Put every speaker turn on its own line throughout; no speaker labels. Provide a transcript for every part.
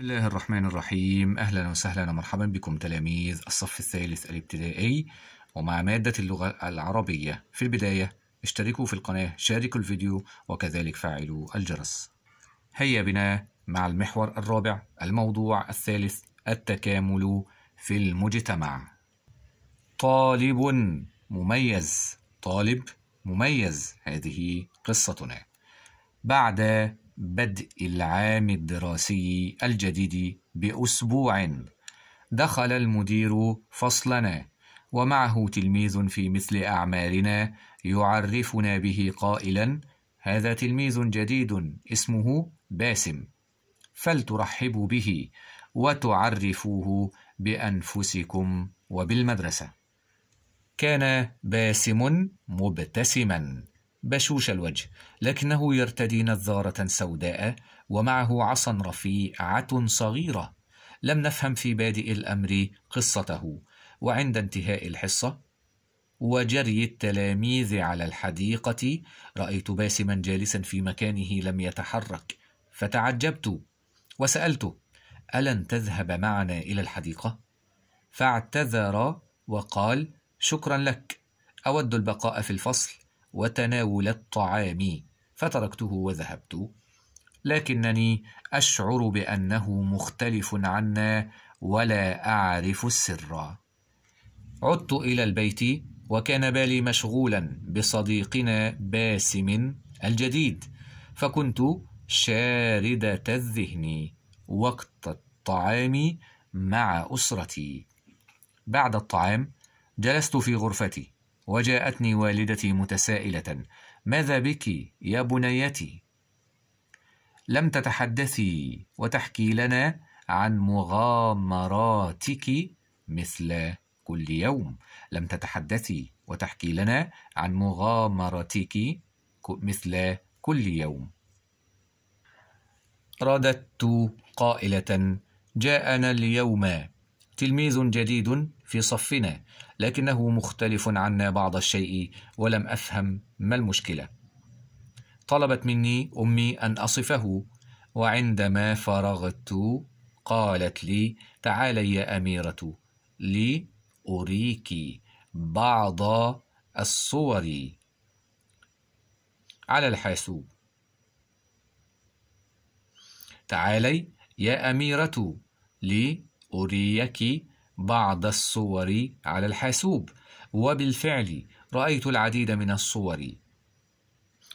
بسم الله الرحمن الرحيم أهلا وسهلا ومرحبا بكم تلاميذ الصف الثالث الابتدائي ومع مادة اللغة العربية في البداية اشتركوا في القناة شاركوا الفيديو وكذلك فعلوا الجرس هيا بنا مع المحور الرابع الموضوع الثالث التكامل في المجتمع طالب مميز طالب مميز هذه قصتنا بعد بدء العام الدراسي الجديد بأسبوع دخل المدير فصلنا ومعه تلميذ في مثل أعمالنا يعرفنا به قائلا هذا تلميذ جديد اسمه باسم فلترحبوا به وتعرفوه بأنفسكم وبالمدرسة كان باسم مبتسما بشوش الوجه لكنه يرتدي نظارة سوداء ومعه عصا رفيعة صغيرة لم نفهم في بادئ الأمر قصته وعند انتهاء الحصة وجري التلاميذ على الحديقة رأيت باسما جالسا في مكانه لم يتحرك فتعجبت وسألته ألن تذهب معنا إلى الحديقة؟ فاعتذر وقال شكرا لك أود البقاء في الفصل وتناول الطعام فتركته وذهبت لكنني أشعر بأنه مختلف عنا ولا أعرف السر عدت إلى البيت وكان بالي مشغولا بصديقنا باسم الجديد فكنت شاردة الذهن وقت الطعام مع أسرتي بعد الطعام جلست في غرفتي وجاءتني والدتي متسائله ماذا بك يا بنيتي لم تتحدثي وتحكي لنا عن مغامراتك مثل كل يوم لم تتحدثي وتحكي لنا عن مغامراتك مثل كل يوم رددت قائله جاءنا اليوم تلميذ جديد في صفنا لكنه مختلف عنا بعض الشيء ولم افهم ما المشكله طلبت مني امي ان اصفه وعندما فرغت قالت لي تعالي يا اميره لي اريك بعض الصور على الحاسوب تعالي يا اميره لي أريك بعض الصور على الحاسوب وبالفعل رأيت العديد من الصور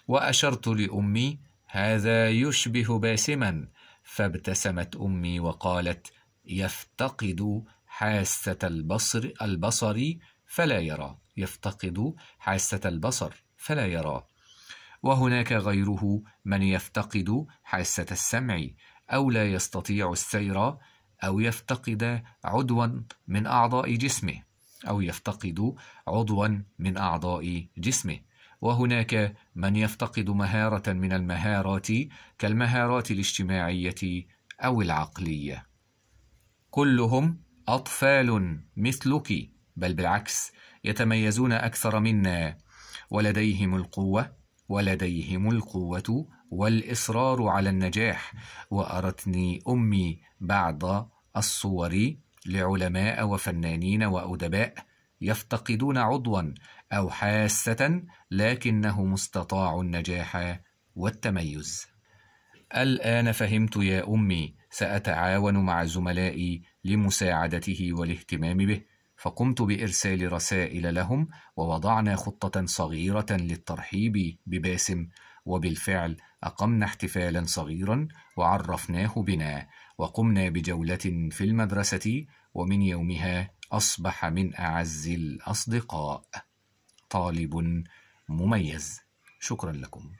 وأشرت لأمي هذا يشبه باسما فابتسمت أمي وقالت يفتقد حاسة البصر البصر فلا يرى يفتقد حاسة البصر فلا يرى وهناك غيره من يفتقد حاسة السمع أو لا يستطيع السير أو يفتقد عضوا من أعضاء جسمه أو يفتقد عضوا من أعضاء جسمه وهناك من يفتقد مهارة من المهارات كالمهارات الاجتماعية أو العقلية كلهم أطفال مثلك بل بالعكس يتميزون أكثر منا ولديهم القوة ولديهم القوة والإصرار على النجاح وأرتني أمي بعض الصور لعلماء وفنانين وأدباء يفتقدون عضوا أو حاسة لكنهم استطاعوا النجاح والتميز الآن فهمت يا أمي سأتعاون مع زملائي لمساعدته والاهتمام به فقمت بارسال رسائل لهم ووضعنا خطه صغيره للترحيب بباسم وبالفعل اقمنا احتفالا صغيرا وعرفناه بنا وقمنا بجوله في المدرسه ومن يومها اصبح من اعز الاصدقاء طالب مميز شكرا لكم